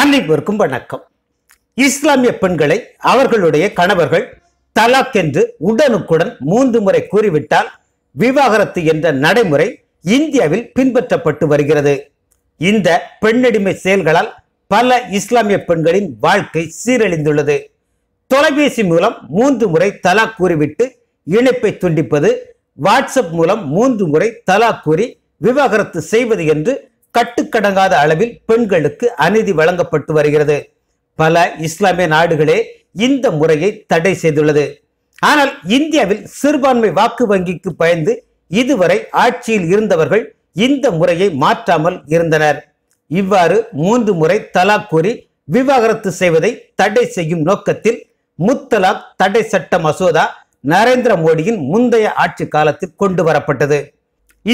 அனைவருக்கும் வணக்கம் இஸ்லாமிய பெண்களை அவர்களுடைய கணவர்கள் தலாக் என்று உடனுக்குடன் மூன்று முறை கூறிவிட்டால் விவாகரத்து என்ற நடைமுறை இந்தியாவில் பின்பற்றப்பட்டு வருகிறது இந்த பெண்ணடிமை செயல்களால் பல இஸ்லாமிய பெண்களின் வாழ்க்கை சீரழிந்துள்ளது தொலைபேசி மூலம் மூன்று முறை தலாக் கூறிவிட்டு இணைப்பை துண்டிப்பது வாட்ஸ்அப் மூலம் மூன்று முறை தலாக் கூறி விவாகரத்து செய்வது என்று கட்டுக்கடங்காத அளவில் பெண்களுக்கு அநீதி வழங்கப்பட்டு வருகிறது பல இஸ்லாமிய நாடுகளே இந்த முறையை தடை செய்துள்ளது ஆனால் இந்தியாவில் சிறுபான்மை வாக்கு வங்கிக்கு பயந்து இதுவரை ஆட்சியில் இருந்தவர்கள் இந்த முறையை மாற்றாமல் இருந்தனர் இவ்வாறு மூன்று முறை தலாக் கூறி விவாகரத்து செய்வதை தடை செய்யும் நோக்கத்தில் முத்தலாக் தடை சட்ட மசோதா நரேந்திர மோடியின் முந்தைய ஆட்சி காலத்தில் கொண்டு வரப்பட்டது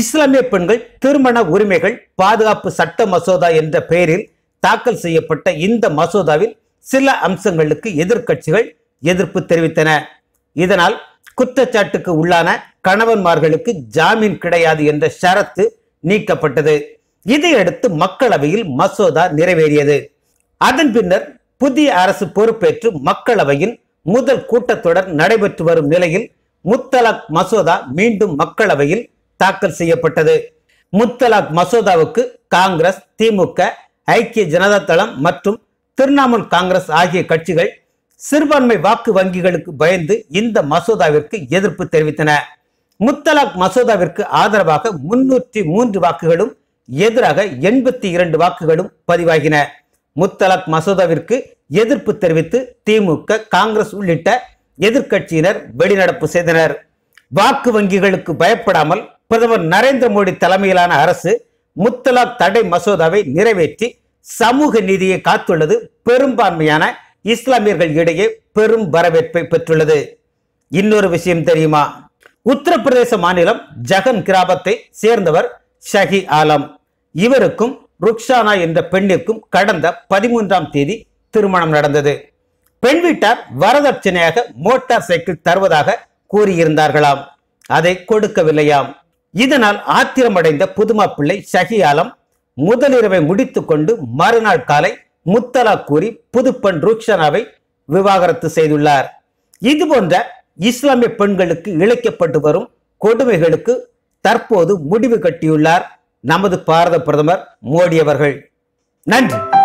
இஸ்லாமிய பெண்கள் திருமண உரிமைகள் பாதுகாப்பு சட்ட மசோதா என்ற பெயரில் தாக்கல் செய்யப்பட்ட இந்த மசோதாவில் சில அம்சங்களுக்கு எதிர்க்கட்சிகள் எதிர்ப்பு தெரிவித்தன இதனால் குற்றச்சாட்டுக்கு உள்ளான கணவன்மார்களுக்கு ஜாமீன் கிடையாது என்ற ஷரத்து நீக்கப்பட்டது இதையடுத்து மக்களவையில் மசோதா நிறைவேறியது அதன் பின்னர் புதிய அரசு பொறுப்பேற்று மக்களவையின் முதல் கூட்டத்தொடர் நடைபெற்று வரும் நிலையில் முத்தலாக் மசோதா மீண்டும் மக்களவையில் தாக்கல் செய்யப்பட்டது முத்தலாக் மசோதாவுக்கு காங்கிரஸ் திமுக ஐக்கிய ஜனதா தளம் மற்றும் திரிணாமுல் காங்கிரஸ் ஆகிய கட்சிகள் சிறுபான்மை வாக்கு வங்கிகளுக்கு பயந்து இந்த மசோதாவிற்கு எதிர்ப்பு தெரிவித்தன முத்தலாக் மசோதாவிற்கு ஆதரவாக முன்னூற்றி மூன்று வாக்குகளும் எதிராக எண்பத்தி இரண்டு வாக்குகளும் பதிவாகின முத்தலாக் மசோதாவிற்கு எதிர்ப்பு தெரிவித்து திமுக காங்கிரஸ் உள்ளிட்ட எதிர்கட்சியினர் வெளிநடப்பு செய்தனர் வாக்கு வங்கிகளுக்கு பயப்படாமல் பிரதமர் நரேந்திர மோடி தலைமையிலான அரசு முத்தலாக் தடை மசோதாவை நிறைவேற்றி சமூக நீதியை காத்துள்ளது பெரும்பான்மையான இஸ்லாமியர்கள் இடையே பெரும் வரவேற்பை பெற்றுள்ளது இன்னொரு விஷயம் தெரியுமா உத்தரப்பிரதேச மாநிலம் ஜகன் கிராபத்தை சேர்ந்தவர் ஷஹி ஆலம் இவருக்கும் ருக்ஷானா என்ற பெண்ணிற்கும் கடந்த பதிமூன்றாம் தேதி திருமணம் நடந்தது பெண் வீட்டார் வரதட்சணையாக மோட்டார் சைக்கிள் தருவதாக கூறியிருந்தார்களாம் அதை கொடுக்கவில்லையாம் இதனால் ஆத்திரமடைந்த புதுமாப்பிள்ளை சகியாலம் முதலிரவை முடித்து கொண்டு மறுநாள் காலை முத்தலா கூறி புதுப்பெண் ரூக்ஷனாவை விவாகரத்து செய்துள்ளார் இதுபோன்ற இஸ்லாமிய பெண்களுக்கு இழைக்கப்பட்டு வரும் கொடுமைகளுக்கு தற்போது முடிவு கட்டியுள்ளார் நமது பாரத பிரதமர் மோடி அவர்கள் நன்றி